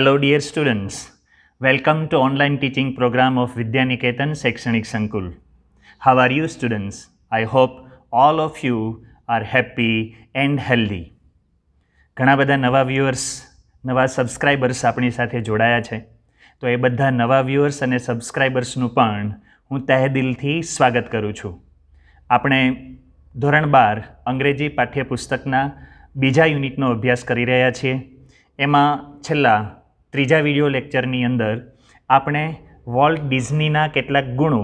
Hello dear students welcome to online teaching program of Vidyaniketan શૈક્ષણિક સંકુલ how are you students I hope all of you are happy and healthy ઘણા બધા નવા viewers નવા subscribers આપણી સાથે જોડાયા છે તો એ બધા નવા વ્યુઅર્સ અને સબસ્ક્રાઇબર્સનું પણ હું તહે દિલથી સ્વાગત કરું છું આપણે ધોરણ બાર અંગ્રેજી પાઠ્યપુસ્તકના બીજા યુનિટનો અભ્યાસ કરી રહ્યા છીએ એમાં છેલ્લા ત્રીજા વિડીયો લેક્ચરની અંદર આપણે વોલ્ટ ડિઝનીના કેટલાક ગુણો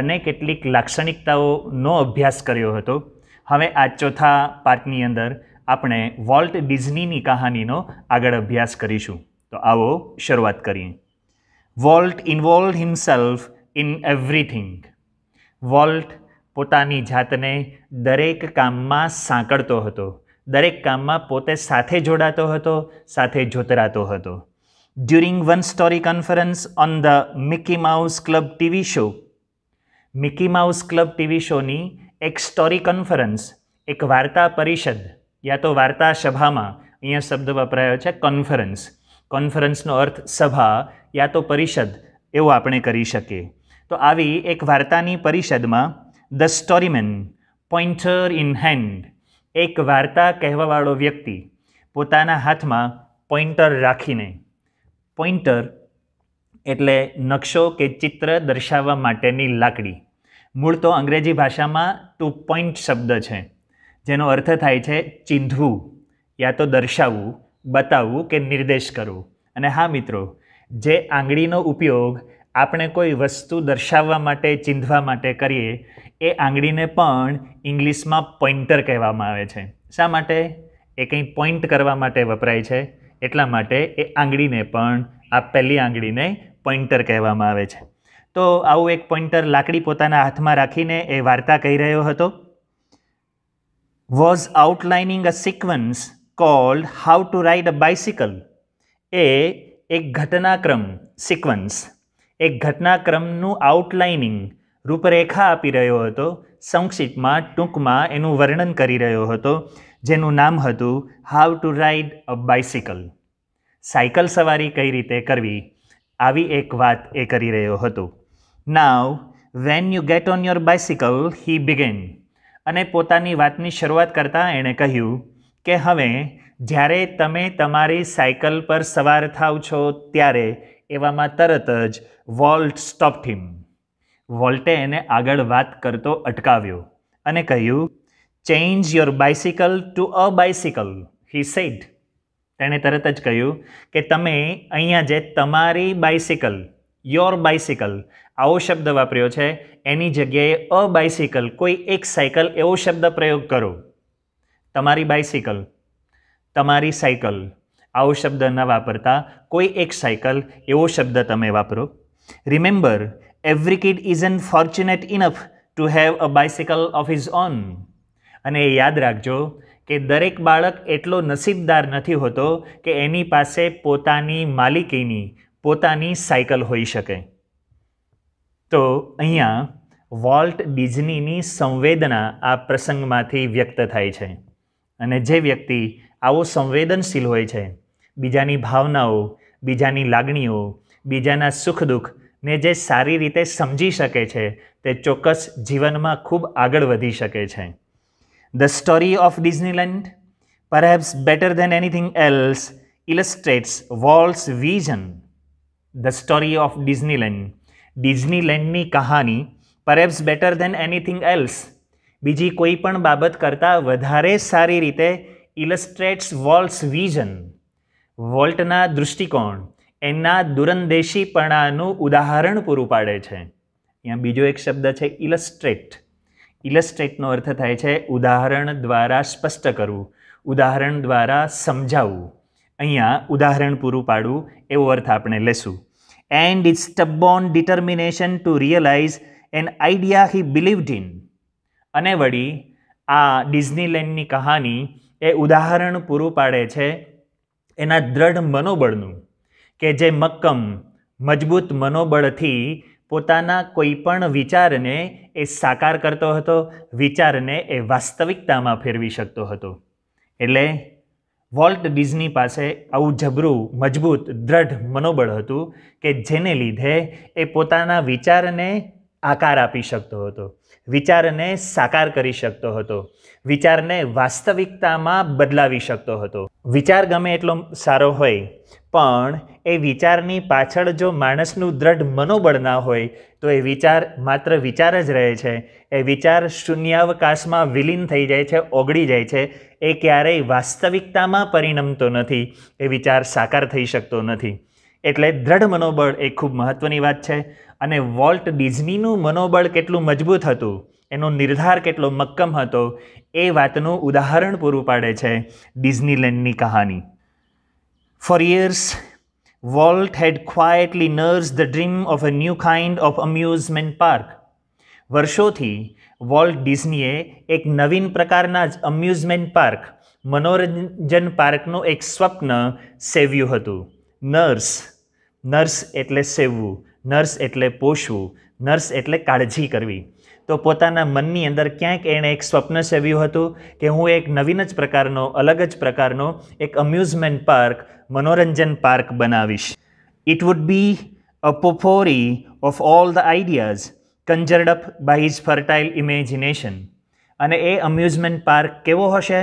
અને કેટલીક લાક્ષણિકતાઓનો અભ્યાસ કર્યો હતો હવે આ ચોથા પાર્ટની અંદર આપણે વોલ્ટ ડિઝનીની કહાનીનો આગળ અભ્યાસ કરીશું તો આવો શરૂઆત કરીએ Walt involve himself in everything Walt પોતાની જાતને દરેક કામમાં સાંકળતો હતો દરેક કામમાં પોતે સાથે જોડાતો હતો સાથે જોતરાતો હતો during one story conference on the Mickey Mouse Club TV show Mickey Mouse Club TV શોની એક સ્ટોરી કોન્ફરન્સ એક વાર્તા પરિષદ યા તો વાર્તા સભામાં અહીંયા શબ્દ વપરાયો છે કોન્ફરન્સ કોન્ફરન્સનો અર્થ સભા યા તો પરિષદ એવું આપણે કરી શકીએ તો આવી એક વાર્તાની પરિષદમાં the storyman pointer in hand એક વાર્તા કહેવાવાળો વ્યક્તિ પોતાના હાથમાં પોઈન્ટર રાખીને પોઈન્ટર એટલે નકશો કે ચિત્ર દર્શાવવા માટેની લાકડી મૂળ તો અંગ્રેજી ભાષામાં ટુ પોઈન્ટ શબ્દ છે જેનો અર્થ થાય છે ચીંધવું યા તો દર્શાવવું બતાવવું કે નિર્દેશ કરવું અને હા મિત્રો જે આંગળીનો ઉપયોગ આપણે કોઈ વસ્તુ દર્શાવવા માટે ચીંધવા માટે કરીએ એ આંગળીને પણ ઇંગ્લિશમાં પોઈન્ટર કહેવામાં આવે છે શા માટે એ કંઈ પોઈન્ટ કરવા માટે વપરાય છે એટલા માટે એ આંગળીને પણ આ પહેલી આંગળીને પોઈન્ટર કહેવામાં આવે છે તો આવું એક પોઈન્ટર લાકડી પોતાના હાથમાં રાખીને એ વાર્તા કહી રહ્યો હતો was outlining a sequence called how to ride a bicycle એ એક ઘટનાક્રમ સિક્વન્સ એક ઘટનાક્રમનું આઉટલાઇનિંગ રૂપરેખા આપી રહ્યો હતો સંક્ષિપ્તમાં ટૂંકમાં એનું વર્ણન કરી રહ્યો હતો જેનું નામ હતું how to ride a bicycle cycle સવારી કઈ રીતે કરવી આવી એક વાત એ કરી રહ્યો હતો now when you get on your bicycle he began અને પોતાની વાતની શરૂઆત કરતાં એણે કહ્યું કે હવે જ્યારે તમે તમારી સાયકલ પર સવાર થાવ છો ત્યારે એવામાં તરત જ વોલ્ટ સ્ટોપ થીમ વોલ્ટે એને આગળ વાત કરતો અટકાવ્યો અને કહ્યું change your bicycle to a bicycle he said તેણે તરત જ કહ્યું કે તમે અહીંયા જે તમારી બાઇસિકલ યોર બાઇસિકલ આવો શબ્દ વાપર્યો છે એની જગ્યાએ અ બાઇસિકલ કોઈ એક સાયકલ એવો શબ્દ પ્રયોગ કરો તમારી બાઇસિકલ તમારી સાયકલ આવો શબ્દ ન વાપરતા કોઈ એક સાયકલ એવો શબ્દ તમે વાપરો remember every kid isn't fortunate enough to have a bicycle of his own અને એ યાદ રાખજો કે દરેક બાળક એટલો નસીબદાર નથી હોતો કે એની પાસે પોતાની માલિકીની પોતાની સાયકલ હોઈ શકે તો અહીંયા વોલ્ટ ડિઝનીની સંવેદના આ પ્રસંગમાંથી વ્યક્ત થાય છે અને જે વ્યક્તિ આવો સંવેદનશીલ હોય છે બીજાની ભાવનાઓ બીજાની લાગણીઓ બીજાના સુખ દુઃખને જે સારી રીતે સમજી શકે છે તે ચોક્કસ જીવનમાં ખૂબ આગળ વધી શકે છે The story of Disneyland, perhaps better than anything else, illustrates Walt's vision. The story of Disneyland. ડિઝનીલેન્ડની કહાની perhaps better than anything else બીજી કોઈ પણ બાબત કરતાં વધારે સારી રીતે ઇલસ્ટ્રેટ્સ વોલ્ટ્સ વિઝન વોલ્ટના દૃષ્ટિકોણ એના દુરંદેશીપણાનું ઉદાહરણ પૂરું પાડે છે અહીંયા બીજો એક શબ્દ છે ઇલસ્ટ્રેટ ઇલસ્ટ્રેટનો અર્થ થાય છે ઉદાહરણ દ્વારા સ્પષ્ટ કરવું ઉદાહરણ દ્વારા સમજાવવું અહીંયા ઉદાહરણ પૂરું પાડવું એવો અર્થ આપણે લેશું એન્ડ ઇટ ટબોન determination to realize an idea he believed in અને વળી આ ડિઝનીલેન્ડની કહાની એ ઉદાહરણ પૂરું પાડે છે એના દ્રઢ મનોબળનું કે જે મક્કમ મજબૂત મનોબળથી પોતાના કોઈપણ વિચારને એ સાકાર કરતો હતો વિચારને એ વાસ્તવિકતામાં ફેરવી શકતો હતો એટલે વોલ્ટ ડિઝની પાસે આવું જબરું મજબૂત દ્રઢ મનોબળ હતું કે જેને લીધે એ પોતાના વિચારને આકાર આપી શકતો હતો વિચારને સાકાર કરી શકતો હતો વિચારને વાસ્તવિકતામાં બદલાવી શકતો હતો વિચાર ગમે એટલો સારો હોય પણ એ વિચારની પાછળ જો માણસનું દ્રઢ મનોબળ ના હોય તો એ વિચાર માત્ર વિચાર જ રહે છે એ વિચાર શૂન્યાવકાશમાં વિલીન થઈ જાય છે ઓગળી જાય છે એ ક્યારેય વાસ્તવિકતામાં પરિણમતો નથી એ વિચાર સાકાર થઈ શકતો નથી એટલે દ્રઢ મનોબળ એ ખૂબ મહત્ત્વની વાત છે અને વોલ્ટ ડિઝનીનું મનોબળ કેટલું મજબૂત હતું એનો નિર્ધાર કેટલો મક્કમ હતો એ વાતનું ઉદાહરણ પૂરું પાડે છે ડિઝનીલેન્ડની કહાની For years, Walt had quietly nursed the dream of a new kind of amusement park. વર્ષોથી વોલ્ટ ડિઝનીએ એક નવીન પ્રકારના જ અમ્યુઝમેન્ટ પાર્ક મનોરંજન પાર્કનું એક સ્વપ્ન સેવ્યું હતું નર્સ નર્સ એટલે સેવવું નર્સ એટલે પોષવું નર્સ એટલે કાળજી કરવી તો પોતાના મનની અંદર ક્યાંક એણે એક સ્વપ્ન સેવ્યું હતું કે હું એક નવીન જ પ્રકારનો અલગ જ પ્રકારનો એક અમ્યુઝમેન્ટ પાર્ક મનોરંજન પાર્ક બનાવીશ it would be a potpourri of all the ideas conjured up by his fertile imagination અને એ અમ્યુઝમેન્ટ પાર્ક કેવો હશે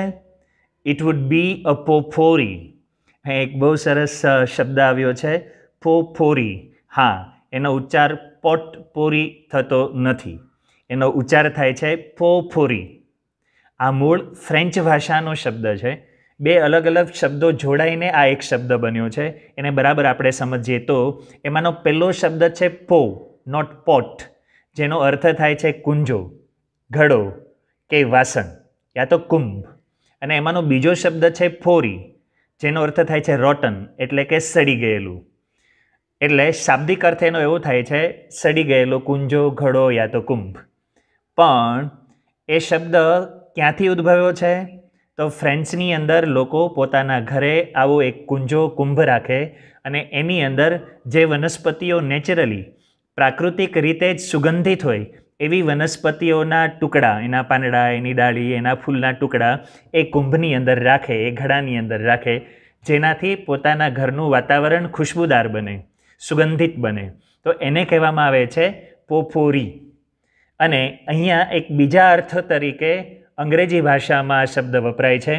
ઇટ વુડ બી અ પોફોરી હા એક બહુ સરસ શબ્દ આવ્યો છે પોફોરી હા એનો ઉચ્ચાર પોટ પોટપોરી થતો નથી એનો ઉચ્ચાર થાય છે પોફોરી આ મૂળ ફ્રેન્ચ ભાષાનો શબ્દ છે બે અલગ અલગ શબ્દો જોડાઈને આ એક શબ્દ બન્યો છે એને બરાબર આપણે સમજીએ તો એમાંનો પહેલો શબ્દ છે પો નોટ પોટ જેનો અર્થ થાય છે કુંજો ઘડો કે વાસણ યા તો કુંભ અને એમાંનો બીજો શબ્દ છે ફોરી જેનો અર્થ થાય છે રોટન એટલે કે સડી ગયેલું એટલે શાબ્દિક અર્થ એનો એવો થાય છે સડી ગયેલો કુંજો ઘડો યા તો કુંભ પણ એ શબ્દ ક્યાંથી ઉદ્ભવ્યો છે તો ફ્રેન્ચની અંદર લોકો પોતાના ઘરે આવો એક કુંજો કુંભ રાખે અને એની અંદર જે વનસ્પતિઓ નેચરલી પ્રાકૃતિક રીતે જ સુગંધિત હોય એવી વનસ્પતિઓના ટુકડા એના પાંદડા એની ડાળી એના ફૂલના ટુકડા એ કુંભની અંદર રાખે એ ઘડાની અંદર રાખે જેનાથી પોતાના ઘરનું વાતાવરણ ખુશ્બુદાર બને સુગંધિત બને તો એને કહેવામાં આવે છે પોફોરી અને અહીંયા એક બીજા અર્થ તરીકે અંગ્રેજી ભાષામાં આ શબ્દ વપરાય છે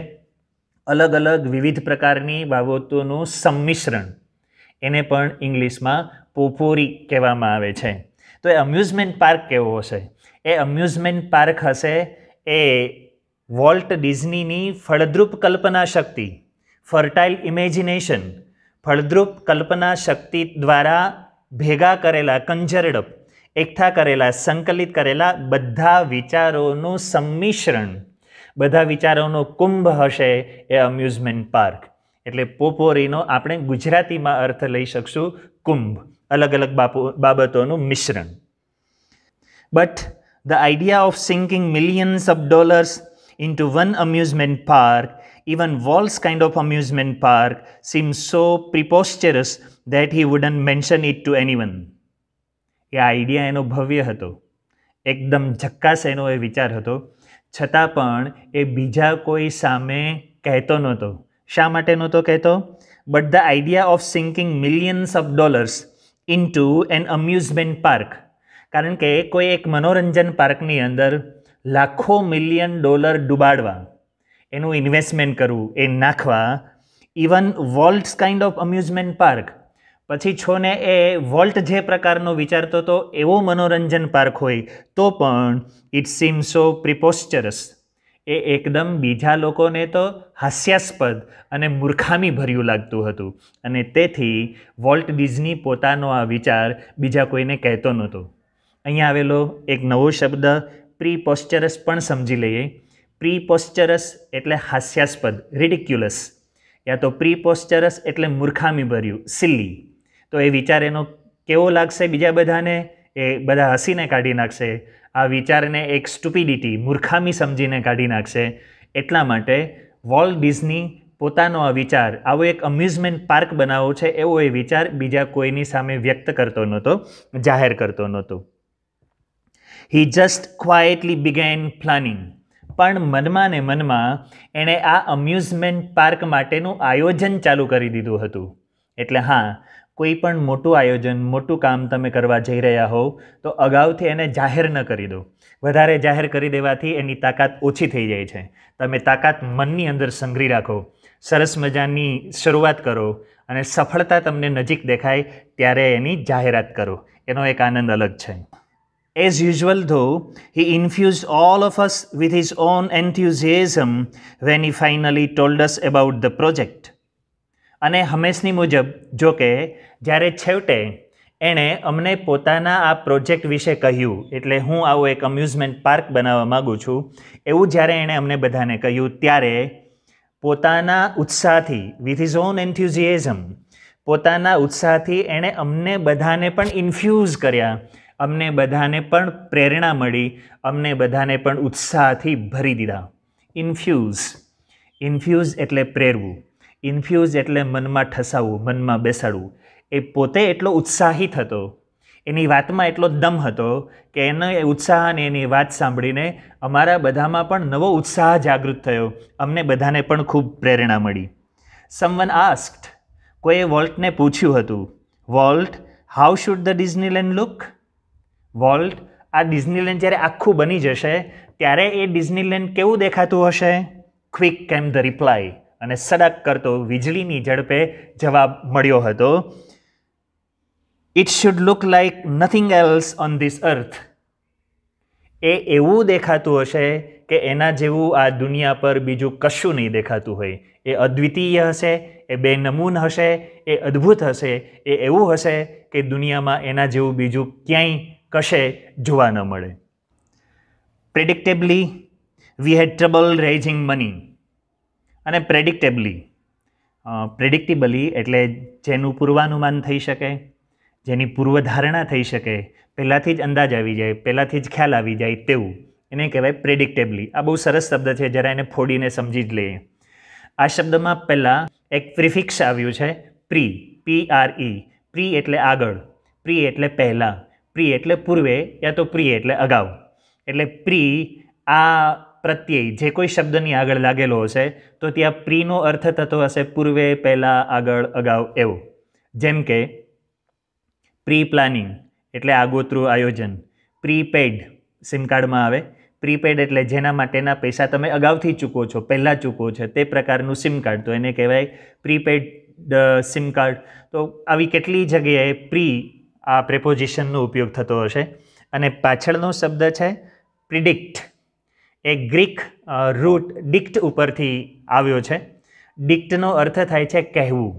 અલગ અલગ વિવિધ પ્રકારની બાબતોનું સંમિશ્રણ એને પણ ઇંગ્લિશમાં પોપોરી કહેવામાં આવે છે તો એ અમ્યુઝમેન્ટ પાર્ક કેવો હશે એ અમ્યુઝમેન્ટ પાર્ક હશે એ વોલ્ટ ડિઝનીની ફળદ્રુપ કલ્પના શક્તિ ફર્ટાઇલ ઇમેજિનેશન ફળદ્રુપ કલ્પના શક્તિ દ્વારા ભેગા કરેલા કંજરડપ એકઠા કરેલા સંકલિત કરેલા બધા વિચારોનું સંમિશ્રણ બધા વિચારોનો કુંભ હશે એ અમ્યુઝમેન્ટ પાર્ક એટલે પોપોરીનો આપણે ગુજરાતીમાં અર્થ લઈ શકશું કુંભ અલગ અલગ બાબતોનું મિશ્રણ but the idea of sinking millions of dollars one amusement park even Walt's kind of amusement park seem so so preposterous હી he wouldn't mention it to anyone. એ આઈડિયા એનો ભવ્ય હતો એકદમ ઝક્કાસ એનો એ વિચાર હતો છતાં પણ એ બીજા કોઈ સામે કહેતો નહોતો શા માટે નહોતો કહેતો but the idea of sinking millions of dollars into an amusement park કારણ કે કોઈ એક મનોરંજન પાર્કની અંદર લાખો મિલિયન ડોલર ડુબાડવા એનું ઇન્વેસ્ટમેન્ટ કરવું એ નાખવા even Walt's kind of amusement park પછી છોને એ વોલ્ટ જે પ્રકારનો વિચારતો હતો એવો મનોરંજન પાર્ક હોય તો પણ ઇટ સીમ સો પ્રિપોસ્ચરસ એ એકદમ બીજા લોકોને તો હાસ્યાસ્પદ અને મૂર્ખામી ભર્યું લાગતું હતું અને તેથી વોલ્ટ ડિઝની પોતાનો આ વિચાર બીજા કોઈને કહેતો નહોતો અહીંયા આવેલો એક નવો શબ્દ પ્રીપોસ્ચરસ પણ સમજી લઈએ પ્રીપોસ્ચરસ એટલે હાસ્યાસ્પદ રિડિક્યુલસ યા તો પ્રીપોસ્ચરસ એટલે મૂર્ખામી ભર્યું સિલ્લી તો એ વિચાર એનો કેવો લાગશે બીજા બધાને એ બધા હસીને કાઢી નાખશે આ વિચારને એક સ્ટુપિડિટી મૂર્ખામી સમજીને કાઢી નાખશે એટલા માટે વોલ ડિઝની પોતાનો આ વિચાર આવો એક અમ્યુઝમેન્ટ પાર્ક બનાવવો છે એવો એ વિચાર બીજા કોઈની સામે વ્યક્ત કરતો નહોતો જાહેર કરતો નહોતો he just quietly began planning પણ મનમાં ને મનમાં એણે આ અમ્યુઝમેન્ટ પાર્ક માટેનું આયોજન ચાલુ કરી દીધું હતું એટલે હા કોઈ પણ મોટું આયોજન મોટું કામ તમે કરવા જઈ રહ્યા હોવ તો અગાઉથી એને જાહેર ન કરી દો વધારે જાહેર કરી દેવાથી એની તાકાત ઓછી થઈ જાય છે તમે તાકાત મનની અંદર સંઘરી રાખો સરસ મજાની શરૂઆત કરો અને સફળતા તમને નજીક દેખાય ત્યારે એની જાહેરાત કરો એનો એક આનંદ અલગ છે as usual, though he infuse all of us with his own enthusiasm when he finally told about the project અને હંમેશની મુજબ જો કે જ્યારે છેવટે એણે અમને પોતાના આ પ્રોજેક્ટ વિશે કહ્યું એટલે હું આવો એક અમ્યુઝમેન્ટ પાર્ક બનાવવા માગું છું એવું જ્યારે એણે અમને બધાને કહ્યું ત્યારે પોતાના ઉત્સાહથી વિથ ઇઝ ઓન એન્થ્યુઝિએઝમ પોતાના ઉત્સાહથી એણે અમને બધાને પણ ઇન્ફ્યુઝ કર્યા અમને બધાને પણ પ્રેરણા મળી અમને બધાને પણ ઉત્સાહથી ભરી દીધા ઇન્ફ્યુઝ ઇન્ફ્યુઝ એટલે પ્રેરવું ઇન્ફ્યુઝ એટલે મનમાં ઠસાવવું મનમાં બેસાડવું એ પોતે એટલો ઉત્સાહિત હતો એની વાતમાં એટલો દમ હતો કે એનો એ ઉત્સાહ અને એની વાત સાંભળીને અમારા બધામાં પણ નવો ઉત્સાહ જાગૃત થયો અમને બધાને પણ ખૂબ પ્રેરણા મળી સમવન આસ્ક્ડ કોઈએ વોલ્ટને પૂછ્યું હતું Walt how should the Disneyland look Walt આ ડિઝનીલેન્ડ જ્યારે આખું બની જશે ત્યારે એ ડિઝનીલેન્ડ કેવું દેખાતું હશે ક્વિક કેમ ધ રિપ્લાય અને સડક કરતો વીજળીની ઝડપે જવાબ મળ્યો હતો it should look like nothing else on this earth એ એવું દેખાતું હશે કે એના જેવું આ દુનિયા પર બીજું કશું નહીં દેખાતું હોય એ અદ્વિતીય હશે એ બેનમૂન હશે એ અદ્ભુત હશે એ એવું હશે કે દુનિયામાં એના જેવું બીજું ક્યાંય કશે જોવા ન મળે predictably we had trouble raising money અને પ્રેડિક્ટેબલી પ્રેડિક્ટેબલી એટલે જેનું પૂર્વાનુમાન થઈ શકે જેની પૂર્વધારણા થઈ શકે પહેલાંથી જ અંદાજ આવી જાય પહેલાંથી જ ખ્યાલ આવી જાય તેવું એને કહેવાય પ્રેડિક્ટેબલી આ બહુ સરસ શબ્દ છે જરા એને ફોડીને સમજી જ લઈએ આ શબ્દમાં પહેલાં એક પ્રિફિક્સ આવ્યું છે pre P R E pre એટલે આગળ પ્રી એટલે પહેલાં પ્રી એટલે પૂર્વે યા તો પ્રી એટલે અગાઉ એટલે પ્રી આ પ્રત્યય જે કોઈ શબ્દની આગળ લાગેલો હશે તો ત્યાં પ્રીનો અર્થ થતો હશે પૂર્વે પહેલાં આગળ અગાઉ એવો જેમ કે પ્રી પ્લાનિંગ એટલે આગોતરું આયોજન પ્રીપેડ સિમ કાર્ડમાં આવે પ્રીપેડ એટલે જેના માટેના પૈસા તમે અગાઉથી ચૂકો છો પહેલાં ચૂકો છો તે પ્રકારનું સિમ કાર્ડ તો એને કહેવાય પ્રીપેડ સિમ કાર્ડ તો આવી કેટલી જગ્યાએ પ્રી આ પ્રેપોઝિશનનો ઉપયોગ થતો હશે અને પાછળનો શબ્દ છે પ્રિડિક્ટ એ ગ્રીક રૂટ ડિક્ટ ઉપરથી આવ્યો છે ડિક્ટનો અર્થ થાય છે કહેવું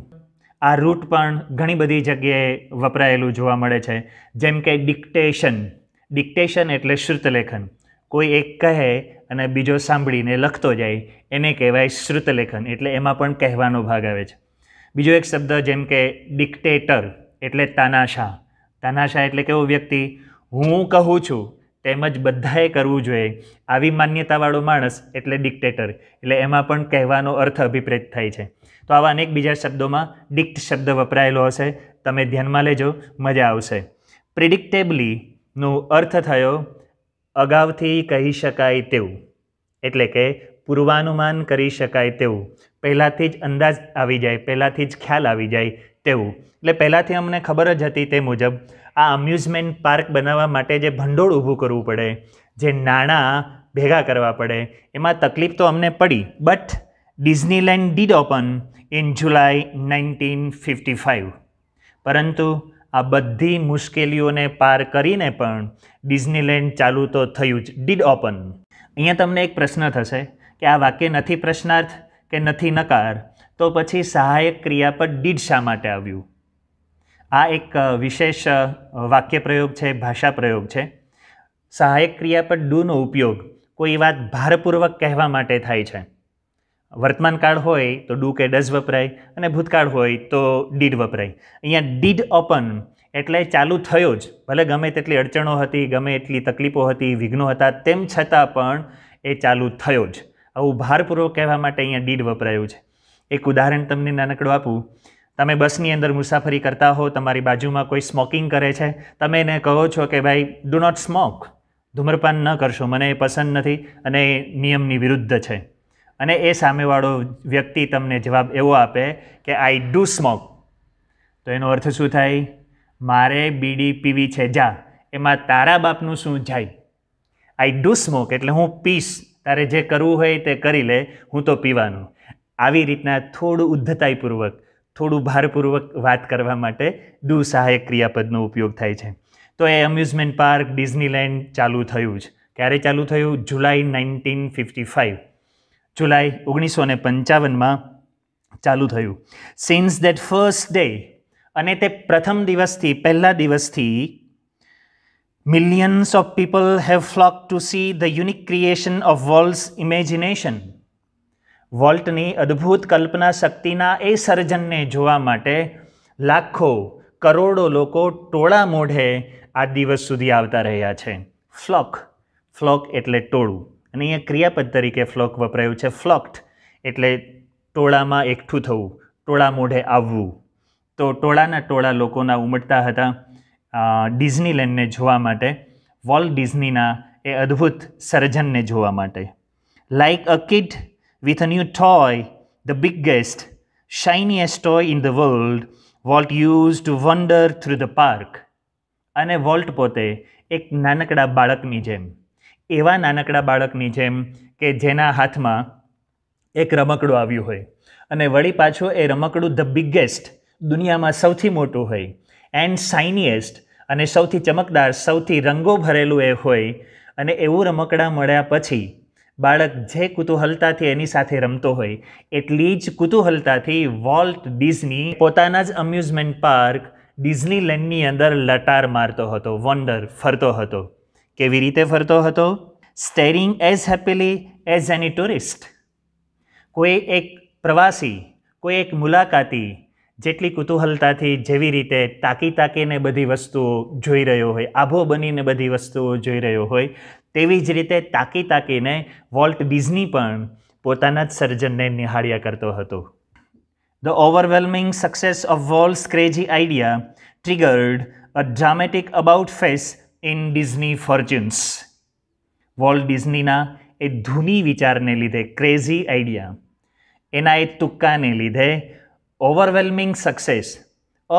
આ રૂટ પણ ઘણી બધી જગ્યાએ વપરાયેલું જોવા મળે છે જેમ કે ડિક્ટેશન ડિક્ટેશન એટલે શ્રુતલેખન કોઈ એક કહે અને બીજો સાંભળીને લખતો જાય એને કહેવાય શ્રુતલેખન એટલે એમાં પણ કહેવાનો ભાગ આવે છે બીજો એક શબ્દ જેમ કે ડિક્ટેટર એટલે તાનાશાહ તાનાશાહ એટલે કેવો વ્યક્તિ હું કહું છું તેમજ બધાએ કરવું જોઈએ આવી માન્યતાવાળો માણસ એટલે ડિક્ટેટર એટલે એમાં પણ કહેવાનો અર્થ અભિપ્રેત થાય છે તો આવા અનેક બીજા શબ્દોમાં ડિક્ટ શબ્દ વપરાયેલો હશે તમે ધ્યાનમાં લેજો મજા આવશે પ્રિડિક્ટેબલીનો અર્થ થયો અગાઉથી કહી શકાય તેવું એટલે કે પૂર્વાનુમાન કરી શકાય તેવું પહેલાંથી જ અંદાજ આવી જાય પહેલાંથી જ ખ્યાલ આવી જાય તેવું એટલે પહેલાંથી અમને ખબર જ હતી તે મુજબ આ અમ્યુઝમેન્ટ પાર્ક બનાવવા માટે જે ભંડોળ ઊભું કરવું પડે જે નાણાં ભેગા કરવા પડે એમાં તકલીફ તો અમને પડી but Disneyland did open in July nineteen fifty five પરંતુ આ બધી મુશ્કેલીઓને પાર કરીને પણ ડિઝનીલેન્ડ ચાલુ તો થયું જ ડીડ ઓપન અહીંયા તમને એક પ્રશ્ન થશે કે આ વાક્ય નથી પ્રશ્નાર્થ કે નથી નકાર તો પછી સહાયક ક્રિયાપદ ડીડ શા માટે આવ્યું આ એક વિશેષ વાક્ય પ્રયોગ છે ભાષા પ્રયોગ છે સહાયક ક્રિયાપદ ડૂનો ઉપયોગ કોઈ વાત ભારપૂર્વક કહેવા માટે થાય છે વર્તમાનકાળ હોય તો ડૂ કે ડઝ વપરાય અને ભૂતકાળ હોય તો ડીડ વપરાય અહીંયા ડીડ ઓપન એટલે ચાલુ થયો જ ભલે ગમે તેટલી અડચણો હતી ગમે એટલી તકલીફો હતી વિઘ્નો હતા તેમ છતાં પણ એ ચાલુ થયો જ આવું ભારપૂર્વક કહેવા માટે અહીંયા ડીડ વપરાયું છે એક ઉદાહરણ તમને નાનકડું આપું તમે બસની અંદર મુસાફરી કરતા હો તમારી બાજુમાં કોઈ સ્મોકિંગ કરે છે તમે એને કહો છો કે ભાઈ ડુ નોટ સ્મોક ધૂમ્રપાન ન કરશો મને એ પસંદ નથી અને એ નિયમની વિરુદ્ધ છે અને એ સામેવાળો વ્યક્તિ તમને જવાબ એવો આપે કે આઈ ડુ સ્મોક તો એનો અર્થ શું થાય મારે બીડી પીવી છે જા એમાં તારા બાપનું શું જાય આઈ ડુ સ્મોક એટલે હું પીશ તારે જે કરવું હોય તે કરી લે હું તો પીવાનું આવી રીતના થોડું ઉદ્ધતાઈપૂર્વક થોડું ભારપૂર્વક વાત કરવા માટે દુઃસહાયક ક્રિયાપદનો ઉપયોગ થાય છે તો એ અમ્યુઝમેન્ટ પાર્ક ડિઝનીલેન્ડ ચાલુ થયું જ ક્યારે ચાલુ થયું જુલાઈ નાઇન્ટીન ફિફ્ટી ફાઇવ જુલાઈ ઓગણીસો ને પંચાવનમાં ચાલુ થયું સિન્સ દેટ ફર્સ્ટ ડે અને તે પ્રથમ દિવસથી પહેલા દિવસથી millions of people have flock to see the unique creation of world's imagination વોલ્ટની અદ્ભુત કલ્પના શક્તિના એ સર્જનને જોવા માટે લાખો કરોડો લોકો ટોળા મોઢે આ દિવસ સુધી આવતા રહ્યા છે ફ્લોક ફ્લોક એટલે ટોળું અને અહીંયા ક્રિયાપદ તરીકે ફ્લોક વપરાયું છે ફ્લોક્ટ એટલે ટોળામાં એકઠું થવું ટોળા મોઢે આવવું તો ટોળાના ટોળા લોકોના ઉમટતા હતા ડિઝનીલેન્ડને જોવા માટે વોલ્ટ ડિઝનીના એ અદ્ભુત સર્જનને જોવા માટે like a kid with a new toy, the biggest, shiniest toy in the world, Walt used to wander through the park અને વોલ્ટ પોતે એક નાનકડા બાળકની જેમ એવા નાનકડા બાળકની જેમ કે જેના હાથમાં એક રમકડું આવ્યું હોય અને વળી પાછું એ રમકડું ધ બિગેસ્ટ દુનિયામાં સૌથી મોટું હોય એન્ડ સાઇનિએસ્ટ અને સૌથી ચમકદાર સૌથી રંગો ભરેલું એ હોય અને એવું રમકડા મળ્યા પછી બાળક જે કુતૂહલતાથી એની સાથે રમતો હોય એટલી જ કુતૂહલતાથી વોલ્ટ ડિઝની પોતાના જ અમ્યુઝમેન્ટ પાર્ક ડિઝનીલેન્ડની અંદર લટાર મારતો હતો વન્ડર ફરતો હતો કેવી રીતે ફરતો હતો staring as happily as any tourist કોઈ એક પ્રવાસી કોઈ એક મુલાકાતી જેટલી કુતૂહલતાથી જેવી રીતે તાકી તાકીને બધી વસ્તુઓ જોઈ રહ્યો હોય આભો બનીને બધી વસ્તુઓ જોઈ રહ્યો હોય તેવી જ રીતે તાકી તાકીને વોલ્ટ ડિઝની પણ પોતાના જ સર્જનને નિહાળ્યા કરતો હતો the overwhelming success of Walt's crazy idea triggered a dramatic about face in Disney fortunes Walt ડિઝનીના એ ધૂની વિચારને લીધે ક્રેઝી આઈડિયા એના એ તુક્કાને લીધે ઓવરવેલમિંગ સક્સેસ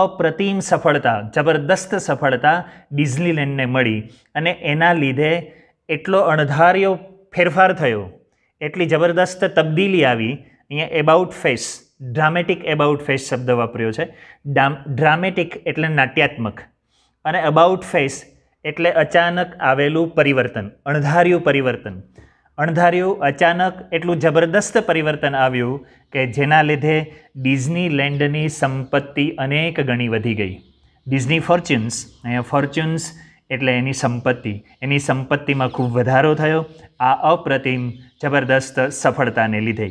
અપ્રતિમ સફળતા જબરદસ્ત સફળતા ડિઝનીલેન્ડને મળી અને એના લીધે એટલો અણધાર્યો ફેરફાર થયો એટલી જબરદસ્ત તબદીલી આવી અહીંયા about face dramatic about face શબ્દ વાપર્યો છે ડામ ડ્રામેટિક એટલે નાટ્યાત્મક અને અબાઉટ ફેસ એટલે અચાનક આવેલું પરિવર્તન અણધાર્યું પરિવર્તન અણધાર્યું અચાનક એટલું જબરદસ્ત પરિવર્તન આવ્યું કે જેના લીધે ડિઝની લેન્ડની સંપત્તિ અનેક ગણી વધી ગઈ ડિઝની ફોર્ચ્યુન્સ અહીંયા ફોર્ચ્યુન્સ એટલે એની સંપત્તિ એની સંપત્તિમાં ખૂબ વધારો થયો આ અપ્રતિમ જબરદસ્ત સફળતાને લીધે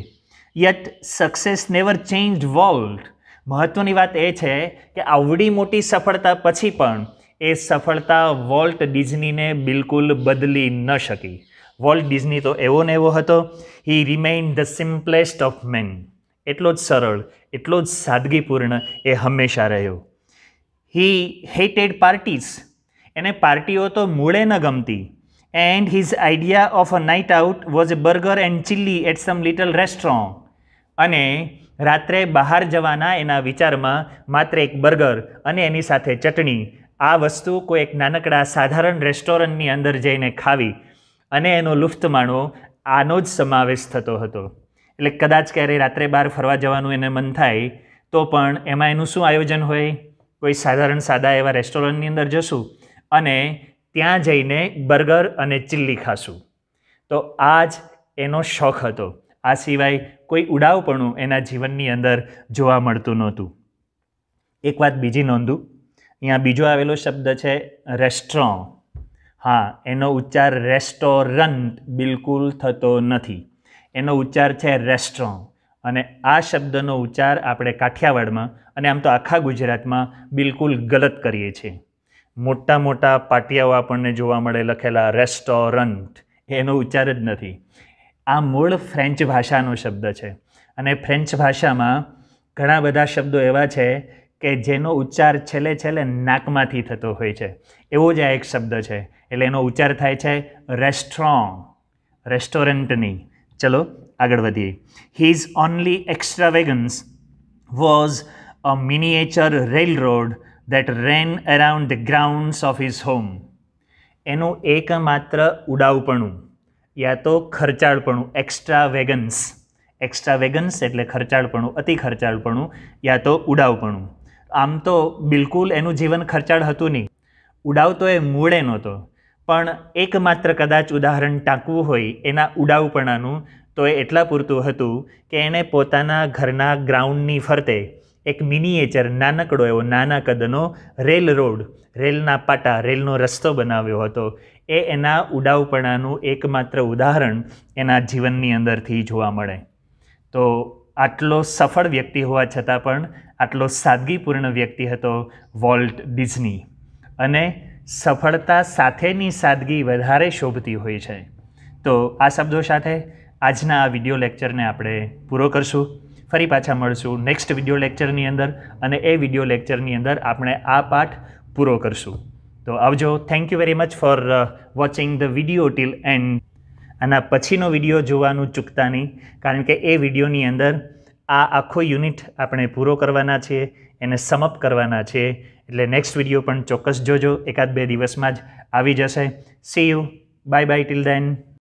yet success never change world મહત્ત્વની વાત એ છે કે આવડી મોટી સફળતા પછી પણ એ સફળતા વોલ્ટ ડિઝનીને બિલકુલ બદલી ન શકી વોલ્ટ ડિઝની તો એવો ને એવો હતો he remain the simplest of men એટલો જ સરળ એટલો જ સાદગીપૂર્ણ એ હંમેશા રહ્યો હી હેટેડ પાર્ટીઝ એને પાર્ટીઓ તો મૂળે ન ગમતી and his idea of a night out was a burger and chilli at some little restaurant અને રાત્રે બહાર જવાના એના વિચારમાં માત્ર એક બર્ગર અને એની સાથે ચટણી આ વસ્તુ કોઈ એક નાનકડા સાધારણ રેસ્ટોરન્ટની અંદર જઈને ખાવી અને એનો લુફ્ત માણવો આનો જ સમાવેશ થતો હતો એટલે કદાચ ક્યારેય રાત્રે બહાર ફરવા જવાનું એને મન થાય તો પણ એમાં એનું શું આયોજન હોય કોઈ સાધારણ સાદા એવા રેસ્ટોરન્ટની અંદર જશું અને ત્યાં જઈને બર્ગર અને ચિલ્લી ખાશું તો આ જ એનો શોખ હતો આ સિવાય કોઈ ઉડાવપણું એના જીવનની અંદર જોવા મળતું નહોતું એક વાત બીજી નોંધું અહીંયા બીજો આવેલો શબ્દ છે રેસ્ટોરન્ટ હા એનો ઉચ્ચાર રેસ્ટોરન્ટ બિલકુલ થતો નથી એનો ઉચ્ચાર છે રેસ્ટોરન્ટ અને આ શબ્દનો ઉચ્ચાર આપણે કાઠિયાવાડમાં અને આમ તો આખા ગુજરાતમાં બિલકુલ ગલત કરીએ છીએ મોટા મોટા પાટિયાઓ આપણને જોવા મળે લખેલા રેસ્ટોરન્ટ એનો ઉચ્ચાર જ નથી આ મૂળ ફ્રેન્ચ ભાષાનો શબ્દ છે અને ફ્રેન્ચ ભાષામાં ઘણા બધા શબ્દો એવા છે કે જેનો ઉચ્ચાર છેલ્લે છેલ્લે નાકમાંથી થતો હોય છે એવો જ આ એક શબ્દ છે એટલે એનો ઉચ્ચાર થાય છે રેસ્ટ્રોં રેસ્ટોરન્ટની ચલો આગળ વધીએ his only extravagance was a miniature road that ran around the grounds of his home એનું એકમાત્ર ઉડાવપણું યા તો ખર્ચાળપણું એક્સ્ટ્રા વેગન્સ એક્સ્ટ્રા વેગન્સ એટલે ખર્ચાળપણું અતિ ખર્ચાળપણું યા તો ઉડાવપણું આમ તો બિલકુલ એનું જીવન ખર્ચાળ હતું નહીં ઉડાવતો એ મૂળે નહોતો પણ એકમાત્ર કદાચ ઉદાહરણ ટાંકવું હોય એના ઉડાવપણાનું તો એ એટલા પૂરતું હતું કે એણે પોતાના ઘરના ગ્રાઉન્ડની ફરતે એક મિનિએચર નાનકડો એવો નાના કદનો રેલ રોડ રેલના પાટા રેલનો રસ્તો બનાવ્યો હતો એ એના ઉડાવપણાનું એકમાત્ર ઉદાહરણ એના જીવનની અંદરથી જોવા મળે તો આટલો સફળ વ્યક્તિ હોવા છતાં પણ આટલો સાદગીપૂર્ણ વ્યક્તિ હતો વોલ્ટ ડિઝની અને સફળતા સાથેની સાદગી વધારે શોભતી હોય છે તો આ શબ્દો સાથે આજના આ વિડીયો લેક્ચરને આપણે પૂરો કરશું ફરી પાછા મળશું નેક્સ્ટ વિડિયો લેક્ચરની અંદર અને એ વિડિયો લેક્ચરની અંદર આપણે આ પાઠ પૂરો કરશું તો આવજો thank you very much for watching the video till end આના પછીનો વિડીયો જોવાનું ચૂકતા નહીં કારણ કે એ વિડીયોની અંદર આ આખો યુનિટ આપણે પૂરો કરવાના છીએ એને સમઅપ કરવાના છીએ એટલે નેક્સ્ટ વિડીયો પણ ચોક્કસ જોજો એકાદ બે દિવસમાં જ આવી જશે see you bye bye till then